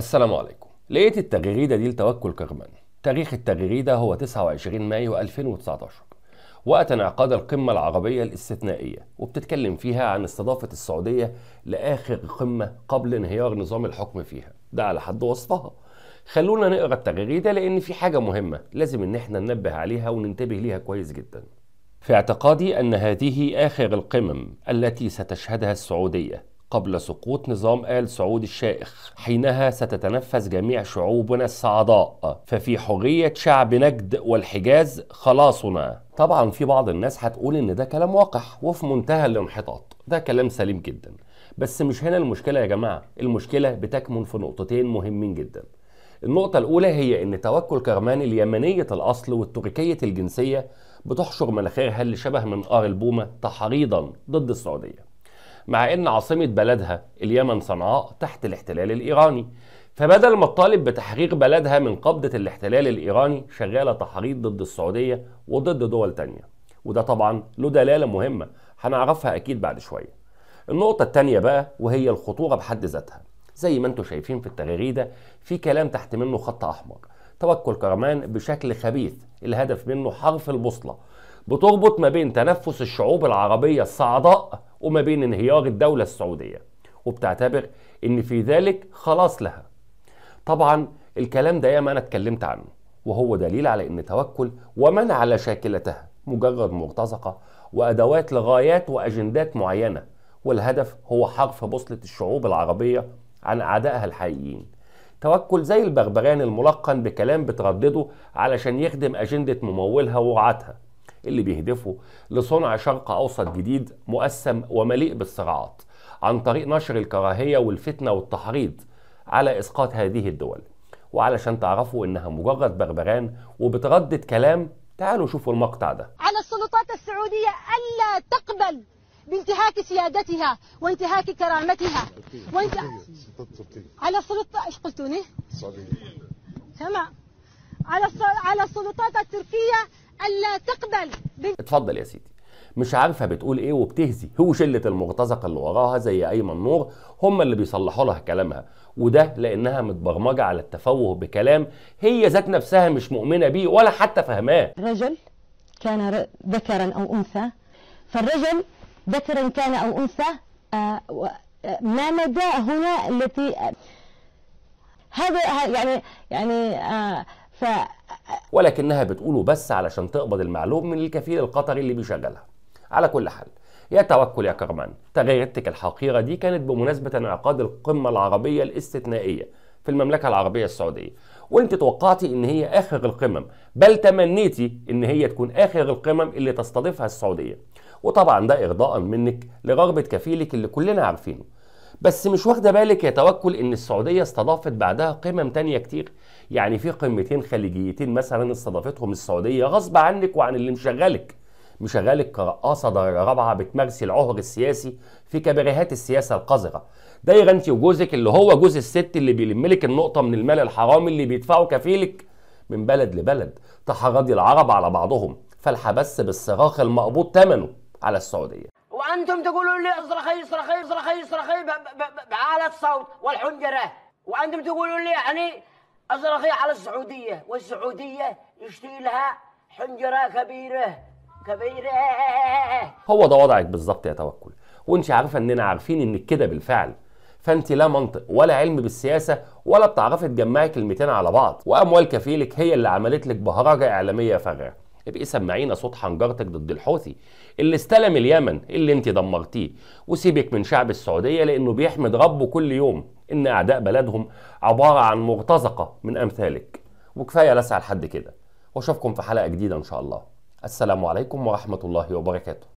السلام عليكم لقيت التغريده دي لتوكل كرمان تاريخ التغريده هو 29 مايو 2019 وقت انعقاد القمة العربية الاستثنائية وبتتكلم فيها عن استضافة السعودية لآخر قمة قبل انهيار نظام الحكم فيها ده على حد وصفها خلونا نقرا التغريدة لأن في حاجة مهمة لازم إن احنا ننبه عليها وننتبه ليها كويس جدا في اعتقادي أن هذه آخر القمم التي ستشهدها السعودية قبل سقوط نظام آل سعود الشائخ حينها ستتنفس جميع شعوبنا السعداء ففي حرية شعب نجد والحجاز خلاصنا طبعا في بعض الناس هتقول ان ده كلام وقح وفي منتهى الانحطاط ده كلام سليم جدا بس مش هنا المشكلة يا جماعة المشكلة بتكمن في نقطتين مهمين جدا النقطة الأولى هي إن توكل كرماني اليمنية الأصل والتركية الجنسية بتحشر مناخيرها اللي شبه منقار البومة تحريضا ضد السعودية مع ان عاصمه بلدها اليمن صنعاء تحت الاحتلال الايراني فبدل ما تطالب بتحرير بلدها من قبضه الاحتلال الايراني شغاله تحريض ضد السعوديه وضد دول تانية وده طبعا له دلاله مهمه هنعرفها اكيد بعد شويه النقطه التانية بقى وهي الخطوره بحد ذاتها زي ما انتم شايفين في التغريدة في كلام تحت منه خط احمر توكل كرمان بشكل خبيث الهدف منه حرف البوصله بتربط ما بين تنفس الشعوب العربيه الصعداء وما بين انهيار الدولة السعودية وبتعتبر ان في ذلك خلاص لها طبعا الكلام ده ياما انا اتكلمت عنه وهو دليل على ان توكل ومن على شاكلتها مجرد مرتزقة وادوات لغايات واجندات معينة والهدف هو حرف بوصلة الشعوب العربية عن اعدائها الحقيقيين توكل زي البربران الملقن بكلام بتردده علشان يخدم اجندة ممولها ورعاتها اللي بيهدفوا لصنع شرق أوسط جديد مؤسم ومليء بالصراعات عن طريق نشر الكراهية والفتنة والتحريض على إسقاط هذه الدول وعلشان تعرفوا إنها مجرد بربران وبتردد كلام تعالوا شوفوا المقطع ده على السلطات السعودية ألا تقبل بانتهاك سيادتها وانتهاك كرامتها وانت... على السلطة ايش قلتوني؟ تمام على على السلطات التركية الا تقبل اتفضل يا سيدي مش عارفه بتقول ايه وبتهزي هو شله المرتزقه اللي وراها زي ايمن نور هم اللي بيصلحوا لها كلامها وده لانها متبرمجه على التفوه بكلام هي ذات نفسها مش مؤمنه بيه ولا حتى فاهماه رجل كان ذكرا او انثى فالرجل ذكرا كان او انثى آه, آه، ما مدى هنا التي آه، هذا يعني يعني آه ف ولكنها بتقوله بس علشان تقبض المعلوم من الكفيل القطري اللي بيشغلها على كل حال يا توكل يا كرمان تغيرتك الحقيرة دي كانت بمناسبة انعقاد القمة العربية الاستثنائية في المملكة العربية السعودية وانت توقعتي ان هي اخر القمم بل تمنيتي ان هي تكون اخر القمم اللي تستضيفها السعودية وطبعا ده ارضاء منك لرغبة كفيلك اللي كلنا عارفينه بس مش واخدة بالك يا توكل ان السعودية استضافت بعدها قمم تانية كتير يعني في قمتين خليجيتين مثلا استضافتهم السعوديه غصب عنك وعن اللي مشغلك مشغلك كرقاصه درجه رابعه بتمارسي العهر السياسي في كباريهات السياسه القذره دايره انت وجوزك اللي هو جوز الست اللي بيلملك النقطه من المال الحرامي اللي بيدفعه كفيلك من بلد لبلد تحرضي العرب على بعضهم فالحبس بالصراخ المقبوض ثمنه على السعوديه وانتم تقولوا لي اصرخي اصرخي اصرخي اصرخي بعلى الصوت والحنجره وانتم تقولوا لي يعني أزرخي على السعودية والسعودية يشتري لها حنجرة كبيرة كبيرة هو ده وضعك بالظبط يا توكل وانت عارفة اننا عارفين انك كده بالفعل فانت لا منطق ولا علم بالسياسة ولا بتعرفي تجمعي كلمتين على بعض واموال كفيلك هي اللي عملت لك بهرجة اعلامية فارغة ابقي سمعينا صوت حنجرتك ضد الحوثي اللي استلم اليمن اللي انت دمرتيه وسيبك من شعب السعودية لانه بيحمد ربه كل يوم إن أعداء بلدهم عبارة عن مرتزقة من أمثالك وكفاية لسع لحد كده وأشوفكم في حلقة جديدة إن شاء الله السلام عليكم ورحمة الله وبركاته